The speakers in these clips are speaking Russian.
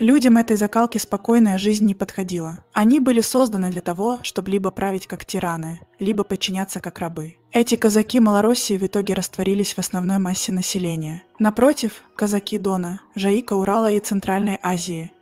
Людям этой закалки спокойная жизнь не подходила. Они были созданы для того, чтобы либо править как тираны, либо подчиняться как рабы. Эти казаки Малороссии в итоге растворились в основной массе населения. Напротив, казаки Дона, Жаика, Урала и Центральной Азии.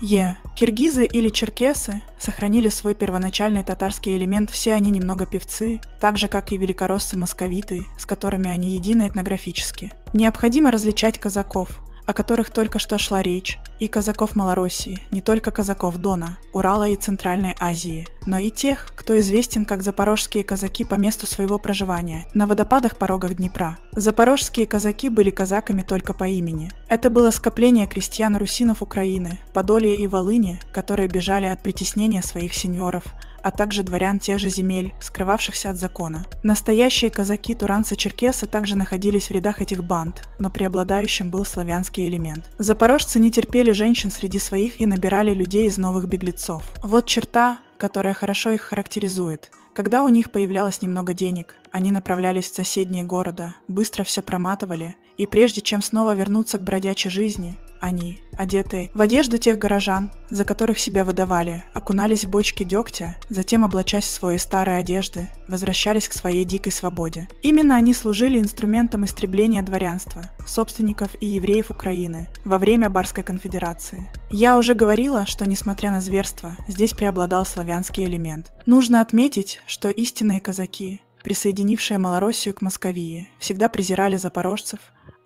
Е. Киргизы или черкесы сохранили свой первоначальный татарский элемент, все они немного певцы, так же как и великороссы-московиты, с которыми они едины этнографически. Необходимо различать казаков, о которых только что шла речь, и казаков Малороссии, не только казаков Дона, Урала и Центральной Азии, но и тех, кто известен как запорожские казаки по месту своего проживания, на водопадах порогов Днепра. Запорожские казаки были казаками только по имени. Это было скопление крестьян-русинов Украины, Подолия и Волыни, которые бежали от притеснения своих сеньоров – а также дворян тех же земель, скрывавшихся от закона. Настоящие казаки, Туранца Черкеса также находились в рядах этих банд, но преобладающим был славянский элемент. Запорожцы не терпели женщин среди своих и набирали людей из новых беглецов. Вот черта, которая хорошо их характеризует. Когда у них появлялось немного денег, они направлялись в соседние города, быстро все проматывали, и прежде чем снова вернуться к бродячей жизни, они, одетые в одежду тех горожан, за которых себя выдавали, окунались в бочки дегтя, затем, облачась в свои старые одежды, возвращались к своей дикой свободе. Именно они служили инструментом истребления дворянства, собственников и евреев Украины во время Барской конфедерации. Я уже говорила, что, несмотря на зверство, здесь преобладал славянский элемент. Нужно отметить, что истинные казаки, присоединившие Малороссию к Московии, всегда презирали запорожцев,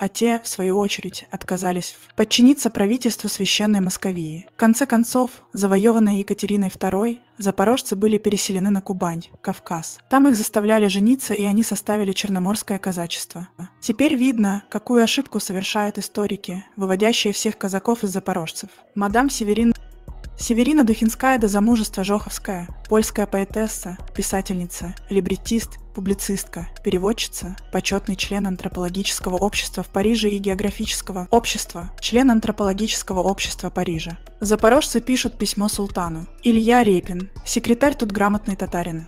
а те, в свою очередь, отказались подчиниться правительству Священной Московии. В конце концов, завоеванные Екатериной II, запорожцы были переселены на Кубань, Кавказ. Там их заставляли жениться, и они составили черноморское казачество. Теперь видно, какую ошибку совершают историки, выводящие всех казаков из запорожцев. Мадам Северин Северина Духинская до замужества Жоховская, польская поэтесса, писательница, либретист, публицистка, переводчица, почетный член антропологического общества в Париже и географического общества, член антропологического общества Парижа. Запорожцы пишут письмо султану. Илья Репин, секретарь тут грамотный татарин.